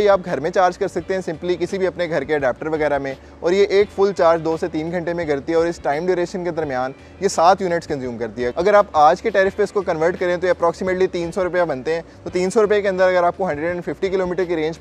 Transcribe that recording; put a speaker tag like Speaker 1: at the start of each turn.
Speaker 1: ये आप घर में चार्ज कर सकते हैं सिंपली किसी भी अपने घर के अडाप्टर वगैरह में और ये एक फुल चार्ज दो से तीन घंटे में करती है और इस टाइम ड्यूरेशन के दरमियान ये सात यूनिट्स कंज्यूम करती है अगर आप आज के टैरिफ पे इसको कन्वर्ट करें तो अप्रॉक्सीमेटली तीन सौ रुपया बनते हैं तो तीन सौ रुपये के अंदर अगर आपको हंड्रेड एंड फिफ्टी किलोमीटर की रेंज